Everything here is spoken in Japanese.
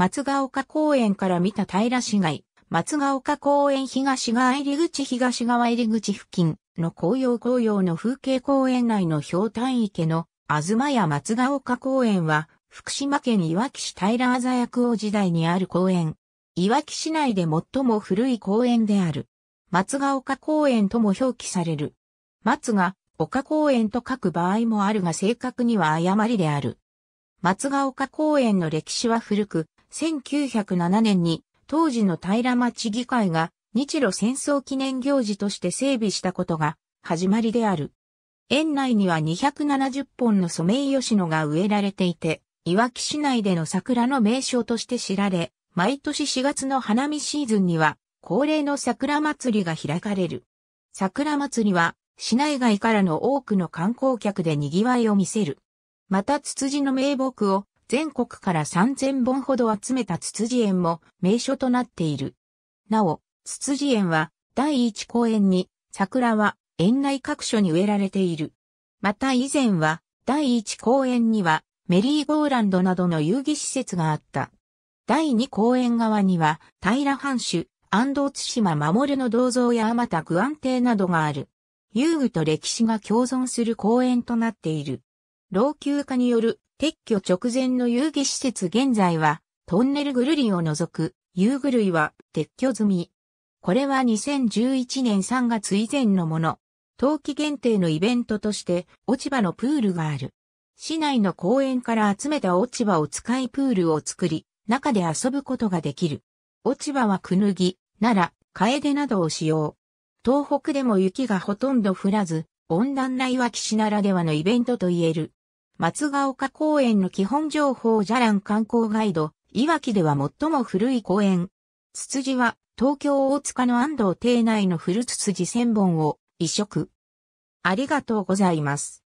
松ヶ丘公園から見た平市街、松ヶ丘公園東側入り口東側入り口付近の紅葉紅葉の風景公園内の氷炭池の東や松ヶ丘公園は福島県いわき市平鮮屋薬王時代にある公園。いわき市内で最も古い公園である。松ヶ丘公園とも表記される。松が丘公園と書く場合もあるが正確には誤りである。松ヶ丘公園の歴史は古く、1907年に当時の平町議会が日露戦争記念行事として整備したことが始まりである。園内には270本のソメイヨシノが植えられていて、いわき市内での桜の名称として知られ、毎年4月の花見シーズンには恒例の桜祭りが開かれる。桜祭りは市内外からの多くの観光客で賑わいを見せる。またツツジの名木を全国から3000本ほど集めたツツジ園も名所となっている。なお、ツツジ園は第一公園に桜は園内各所に植えられている。また以前は第一公園にはメリーゴーランドなどの遊戯施設があった。第二公園側には平藩主、安藤津島守の銅像や天田具安邸などがある。遊具と歴史が共存する公園となっている。老朽化による撤去直前の遊戯施設現在は、トンネルぐるりを除く遊具類は撤去済み。これは2011年3月以前のもの。冬季限定のイベントとして落ち葉のプールがある。市内の公園から集めた落ち葉を使いプールを作り、中で遊ぶことができる。落ち葉はくぬぎ、奈良、かえでなどを使用。東北でも雪がほとんど降らず、温暖な岩岸ならではのイベントと言える。松ヶ丘公園の基本情報じゃらん観光ガイド、いわきでは最も古い公園。ツツジは東京大塚の安藤邸内の古ツツジ千本を移植。ありがとうございます。